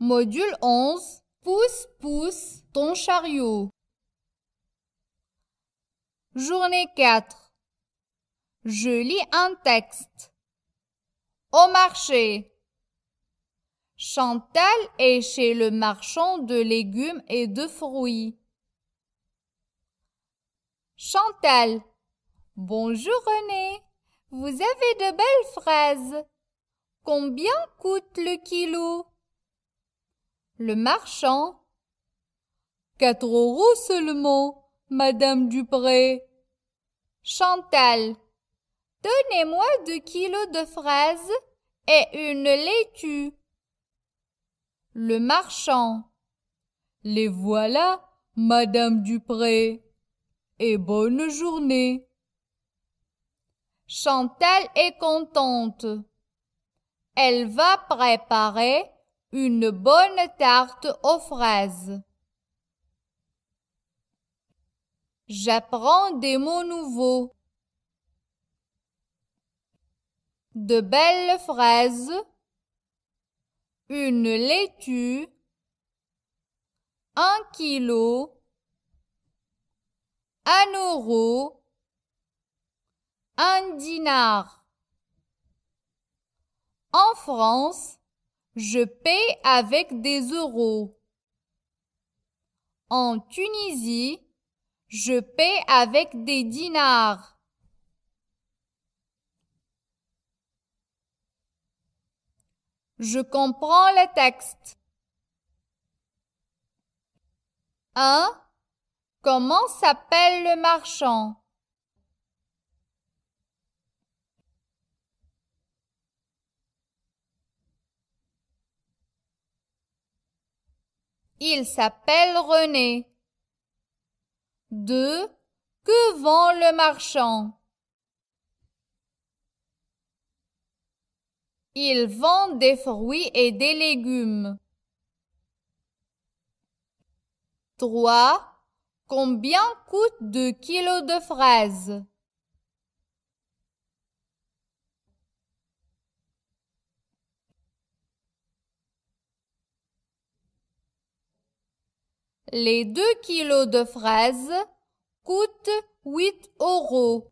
Module 11. Pousse, pousse ton chariot. Journée 4. Je lis un texte. Au marché. Chantal est chez le marchand de légumes et de fruits. Chantal. Bonjour René. Vous avez de belles fraises. Combien coûte le kilo? le marchand. Quatre euros seulement, madame Dupré. Chantal, donnez-moi deux kilos de fraises et une laitue. Le marchand. Les voilà, madame Dupré. Et bonne journée. Chantal est contente. Elle va préparer une bonne tarte aux fraises. J'apprends des mots nouveaux. De belles fraises. Une laitue. Un kilo. Un euro. Un dinar. En France, je paie avec des euros. En Tunisie, je paie avec des dinars. Je comprends le texte. 1. Hein? Comment s'appelle le marchand Il s'appelle René. 2. Que vend le marchand Il vend des fruits et des légumes. 3. Combien coûte deux kilos de fraises Les deux kilos de fraises coûtent huit euros.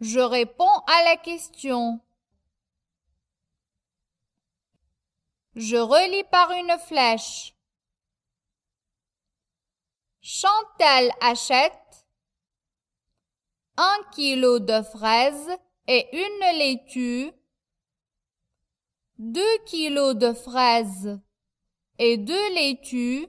Je réponds à la question. Je relis par une flèche. Chantal achète un kilo de fraises et une laitue, deux kilos de fraises et laitues.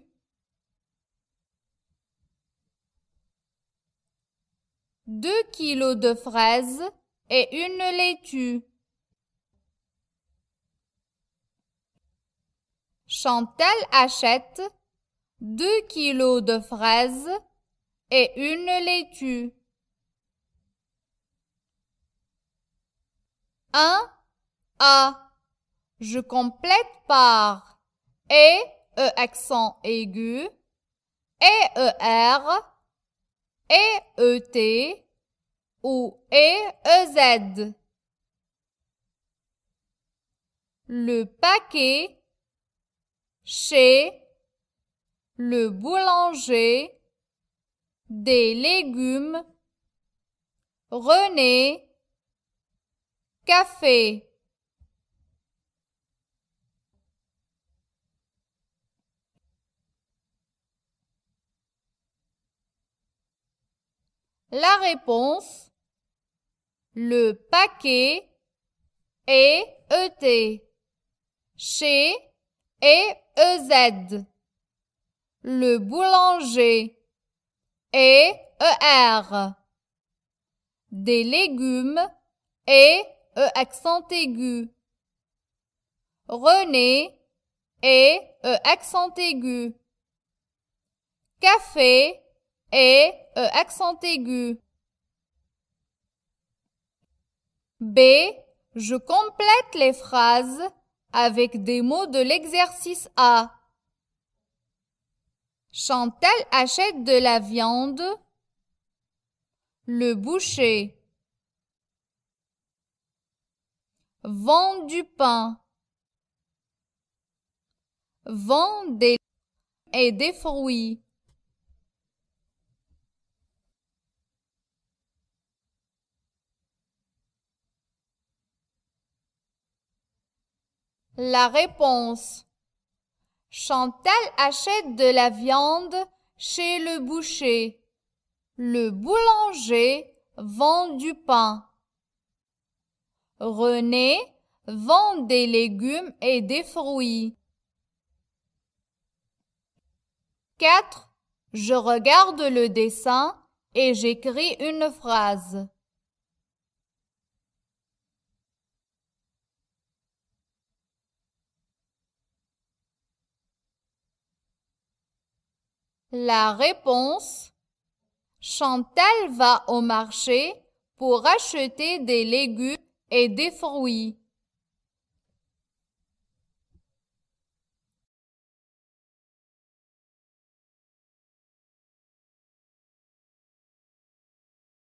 Deux kilos de fraises et une laitue. Chantal achète deux kilos de fraises et une laitue. Un A. Je complète par E, e accent aigu, et e r, E, e t, ou E, e z. Le paquet, chez, le boulanger, des légumes, René, café. La réponse le paquet est ET. Chez est EZ. Le boulanger est ER. Des légumes et E accent aigu. René et E accent aigu. Café et euh, accent aigu. B, je complète les phrases avec des mots de l'exercice A. Chantal achète de la viande. Le boucher. Vend du pain. Vend des et des fruits. La réponse. Chantal achète de la viande chez le boucher. Le boulanger vend du pain. René vend des légumes et des fruits. 4. Je regarde le dessin et j'écris une phrase. La réponse Chantal va au marché pour acheter des légumes et des fruits.